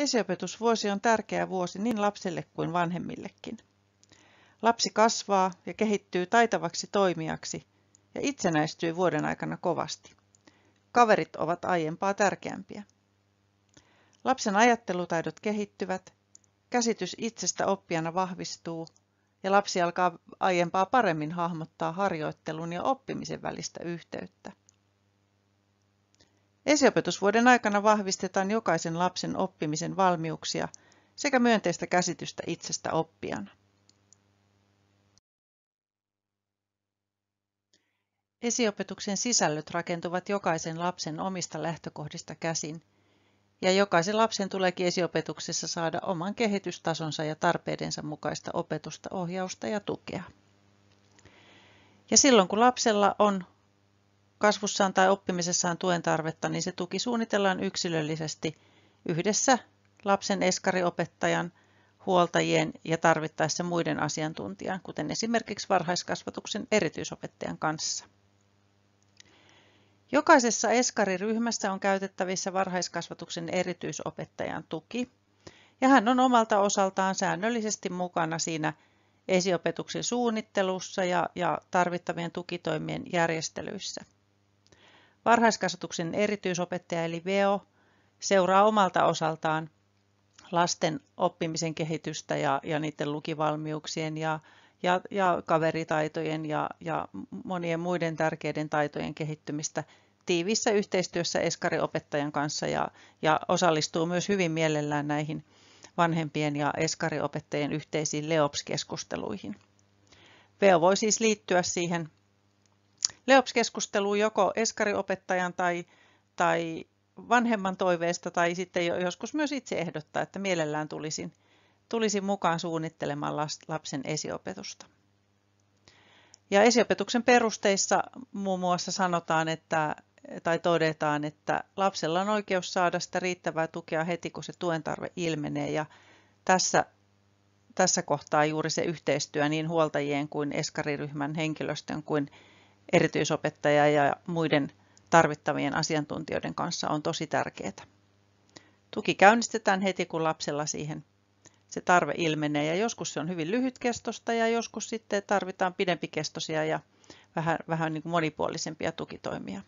Esiopetusvuosi on tärkeä vuosi niin lapselle kuin vanhemmillekin. Lapsi kasvaa ja kehittyy taitavaksi toimijaksi ja itsenäistyy vuoden aikana kovasti. Kaverit ovat aiempaa tärkeämpiä. Lapsen ajattelutaidot kehittyvät, käsitys itsestä oppijana vahvistuu ja lapsi alkaa aiempaa paremmin hahmottaa harjoittelun ja oppimisen välistä yhteyttä. Esiopetusvuoden aikana vahvistetaan jokaisen lapsen oppimisen valmiuksia sekä myönteistä käsitystä itsestä oppijana. Esiopetuksen sisällöt rakentuvat jokaisen lapsen omista lähtökohdista käsin, ja jokaisen lapsen tuleekin esiopetuksessa saada oman kehitystasonsa ja tarpeidensa mukaista opetusta, ohjausta ja tukea. Ja silloin kun lapsella on kasvussaan tai oppimisessaan tuen tarvetta, niin se tuki suunnitellaan yksilöllisesti yhdessä lapsen eskariopettajan, huoltajien ja tarvittaessa muiden asiantuntijan, kuten esimerkiksi varhaiskasvatuksen erityisopettajan kanssa. Jokaisessa eskariryhmässä on käytettävissä varhaiskasvatuksen erityisopettajan tuki, ja hän on omalta osaltaan säännöllisesti mukana siinä esiopetuksen suunnittelussa ja, ja tarvittavien tukitoimien järjestelyissä. Varhaiskasvatuksen erityisopettaja eli VEO seuraa omalta osaltaan lasten oppimisen kehitystä ja, ja niiden lukivalmiuksien ja, ja, ja kaveritaitojen ja, ja monien muiden tärkeiden taitojen kehittymistä tiivissä yhteistyössä eskariopettajan kanssa ja, ja osallistuu myös hyvin mielellään näihin vanhempien ja eskariopettajien yhteisiin LEOPS-keskusteluihin. Veo voi siis liittyä siihen Leops-keskusteluun joko eskariopettajan tai, tai vanhemman toiveesta tai sitten joskus myös itse ehdottaa, että mielellään tulisin, tulisin mukaan suunnittelemaan lapsen esiopetusta. Ja esiopetuksen perusteissa muun muassa sanotaan, että, tai todetaan, että lapsella on oikeus saada sitä riittävää tukea heti, kun se tuen tarve ilmenee. Ja tässä, tässä kohtaa juuri se yhteistyö niin huoltajien kuin eskariryhmän henkilöstön kuin erityisopettaja ja muiden tarvittavien asiantuntijoiden kanssa on tosi tärkeää. Tuki käynnistetään heti, kun lapsella siihen se tarve ilmenee ja joskus se on hyvin lyhytkestosta ja joskus sitten tarvitaan pidempikestoisia ja vähän, vähän niin kuin monipuolisempia tukitoimia.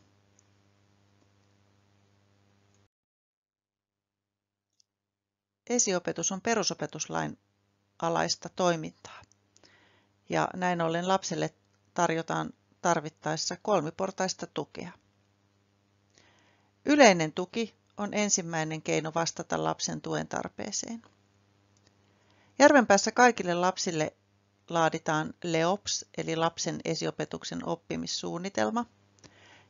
Esiopetus on perusopetuslain alaista toimintaa ja näin ollen lapselle tarjotaan tarvittaessa kolmiportaista tukea. Yleinen tuki on ensimmäinen keino vastata lapsen tuen tarpeeseen. Järvenpäässä kaikille lapsille laaditaan LEOPS eli lapsen esiopetuksen oppimissuunnitelma,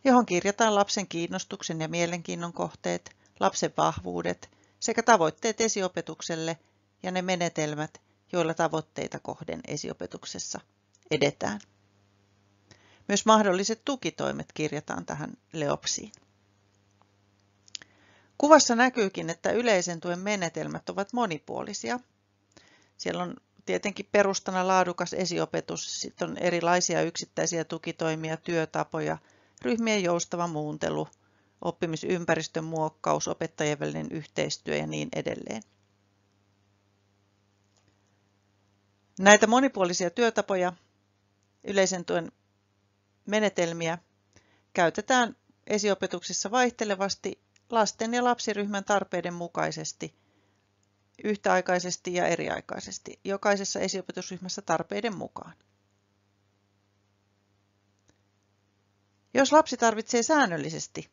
johon kirjataan lapsen kiinnostuksen ja mielenkiinnon kohteet, lapsen vahvuudet sekä tavoitteet esiopetukselle ja ne menetelmät, joilla tavoitteita kohden esiopetuksessa edetään. Myös mahdolliset tukitoimet kirjataan tähän leopsiin. Kuvassa näkyykin, että yleisen tuen menetelmät ovat monipuolisia. Siellä on tietenkin perustana laadukas esiopetus, sitten on erilaisia yksittäisiä tukitoimia, työtapoja, ryhmien joustava muuntelu, oppimisympäristön muokkaus, opettajien välinen yhteistyö ja niin edelleen. Näitä monipuolisia työtapoja yleisen tuen Menetelmiä käytetään esiopetuksessa vaihtelevasti lasten ja lapsiryhmän tarpeiden mukaisesti, yhtäaikaisesti ja eriaikaisesti, jokaisessa esiopetusryhmässä tarpeiden mukaan. Jos lapsi tarvitsee säännöllisesti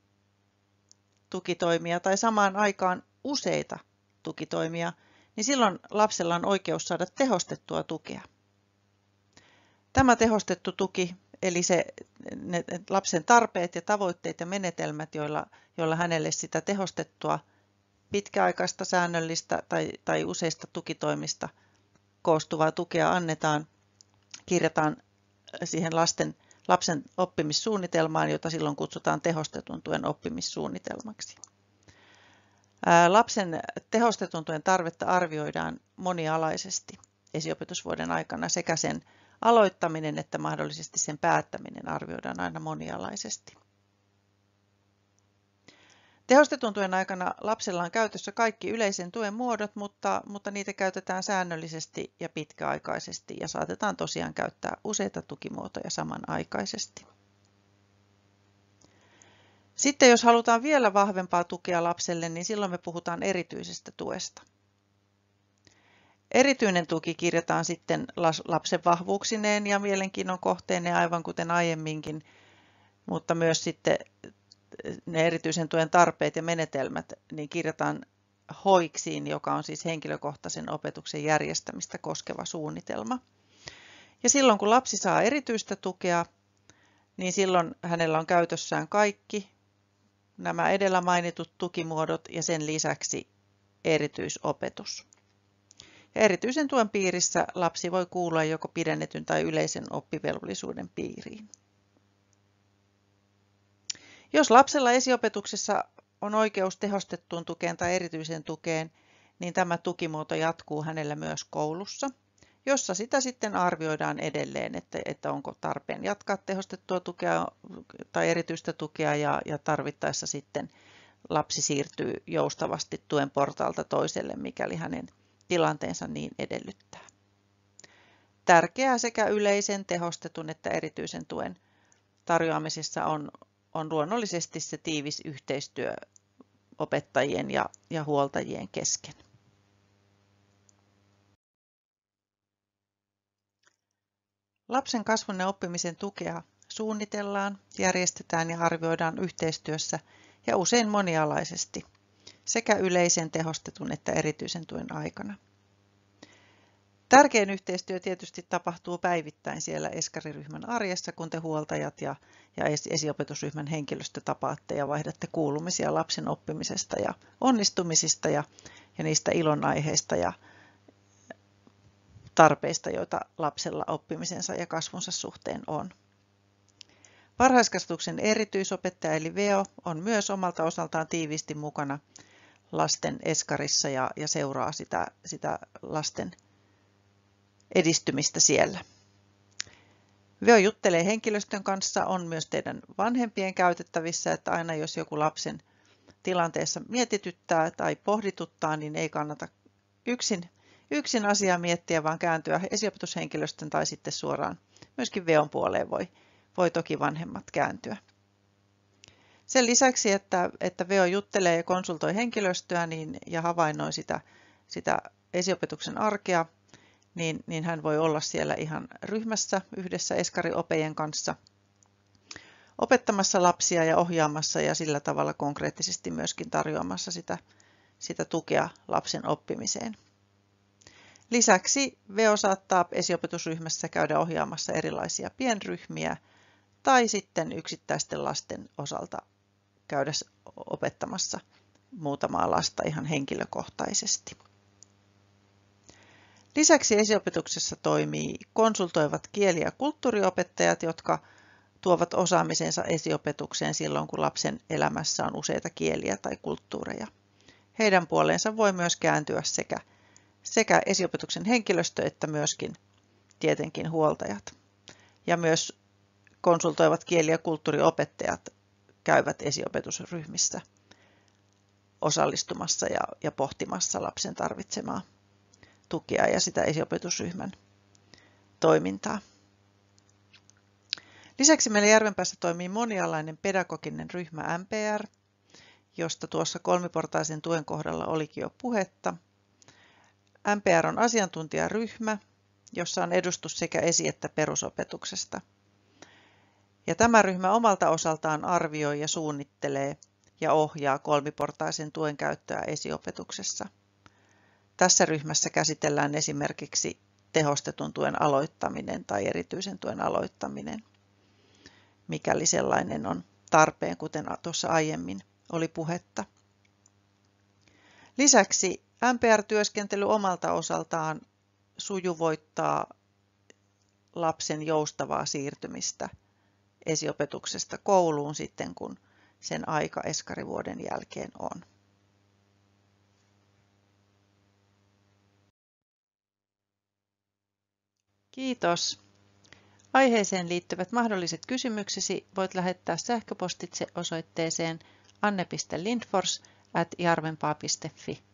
tukitoimia tai samaan aikaan useita tukitoimia, niin silloin lapsella on oikeus saada tehostettua tukea. Tämä tehostettu tuki Eli se, ne lapsen tarpeet ja tavoitteet ja menetelmät, joilla, joilla hänelle sitä tehostettua pitkäaikaista säännöllistä tai, tai useista tukitoimista koostuvaa tukea annetaan, kirjataan siihen lasten, lapsen oppimissuunnitelmaan, jota silloin kutsutaan tehostetun tuen oppimissuunnitelmaksi. Lapsen tehostetun tuen tarvetta arvioidaan monialaisesti esiopetusvuoden aikana sekä sen aloittaminen että mahdollisesti sen päättäminen arvioidaan aina monialaisesti. Tehostetun tuen aikana lapsella on käytössä kaikki yleisen tuen muodot, mutta, mutta niitä käytetään säännöllisesti ja pitkäaikaisesti ja saatetaan tosiaan käyttää useita tukimuotoja samanaikaisesti. Sitten jos halutaan vielä vahvempaa tukea lapselle, niin silloin me puhutaan erityisestä tuesta. Erityinen tuki kirjataan sitten lapsen vahvuuksineen ja mielenkiinnon kohteineen aivan kuten aiemminkin, mutta myös sitten eh, ne erityisen tuen tarpeet ja menetelmät niin kirjataan hoiksiin, joka on siis henkilökohtaisen opetuksen järjestämistä koskeva suunnitelma. Ja silloin kun lapsi saa erityistä tukea, niin silloin hänellä on käytössään kaikki nämä edellä mainitut tukimuodot ja sen lisäksi erityisopetus. Erityisen tuen piirissä lapsi voi kuulua joko pidennetyn tai yleisen oppivelvollisuuden piiriin. Jos lapsella esiopetuksessa on oikeus tehostettuun tukeen tai erityiseen tukeen, niin tämä tukimuoto jatkuu hänellä myös koulussa, jossa sitä sitten arvioidaan edelleen, että, että onko tarpeen jatkaa tehostettua tukea tai erityistä tukea ja, ja tarvittaessa sitten lapsi siirtyy joustavasti tuen portaalta toiselle, mikäli hänen tilanteensa niin edellyttää. Tärkeää sekä yleisen, tehostetun että erityisen tuen tarjoamisessa on, on luonnollisesti se tiivis yhteistyö opettajien ja, ja huoltajien kesken. Lapsen kasvun ja oppimisen tukea suunnitellaan, järjestetään ja arvioidaan yhteistyössä ja usein monialaisesti – sekä yleisen tehostetun että erityisen tuen aikana. Tärkein yhteistyö tietysti tapahtuu päivittäin siellä eskariryhmän arjessa, kun te huoltajat ja, ja esiopetusryhmän henkilöstö tapaatte ja vaihdatte kuulumisia lapsen oppimisesta ja onnistumisista ja, ja niistä ilonaiheista ja tarpeista, joita lapsella oppimisensa ja kasvunsa suhteen on. Varhaiskasvatuksen erityisopettaja eli VEO on myös omalta osaltaan tiiviisti mukana lasten eskarissa ja, ja seuraa sitä, sitä lasten edistymistä siellä. Veo juttelee henkilöstön kanssa, on myös teidän vanhempien käytettävissä, että aina jos joku lapsen tilanteessa mietityttää tai pohdituttaa, niin ei kannata yksin, yksin asiaa miettiä, vaan kääntyä esiopetushenkilöstön tai sitten suoraan myöskin veon puoleen voi, voi toki vanhemmat kääntyä. Sen lisäksi, että, että VEO juttelee ja konsultoi henkilöstöä niin, ja havainnoi sitä, sitä esiopetuksen arkea, niin, niin hän voi olla siellä ihan ryhmässä yhdessä eskariopejen kanssa opettamassa lapsia ja ohjaamassa ja sillä tavalla konkreettisesti myöskin tarjoamassa sitä, sitä tukea lapsen oppimiseen. Lisäksi VEO saattaa esiopetusryhmässä käydä ohjaamassa erilaisia pienryhmiä tai sitten yksittäisten lasten osalta käydä opettamassa muutamaa lasta ihan henkilökohtaisesti. Lisäksi esiopetuksessa toimii konsultoivat kieli- ja kulttuuriopettajat, jotka tuovat osaamisensa esiopetukseen silloin, kun lapsen elämässä on useita kieliä tai kulttuureja. Heidän puoleensa voi myös kääntyä sekä, sekä esiopetuksen henkilöstö että myöskin tietenkin huoltajat. Ja myös konsultoivat kieli- ja kulttuuriopettajat käyvät esiopetusryhmissä osallistumassa ja, ja pohtimassa lapsen tarvitsemaa tukea ja sitä esiopetusryhmän toimintaa. Lisäksi meillä Järvenpäässä toimii monialainen pedagoginen ryhmä MPR, josta tuossa kolmiportaisen tuen kohdalla olikin jo puhetta. MPR on asiantuntijaryhmä, jossa on edustus sekä esi- että perusopetuksesta – ja tämä ryhmä omalta osaltaan arvioi ja suunnittelee ja ohjaa kolmiportaisen tuen käyttöä esiopetuksessa. Tässä ryhmässä käsitellään esimerkiksi tehostetun tuen aloittaminen tai erityisen tuen aloittaminen, mikäli sellainen on tarpeen, kuten tuossa aiemmin oli puhetta. Lisäksi MPR-työskentely omalta osaltaan sujuvoittaa lapsen joustavaa siirtymistä – esiopetuksesta kouluun sitten, kun sen aika eskarivuoden jälkeen on. Kiitos. Aiheeseen liittyvät mahdolliset kysymyksesi voit lähettää sähköpostitse osoitteeseen anne.lindfors@jarvenpaa.fi. at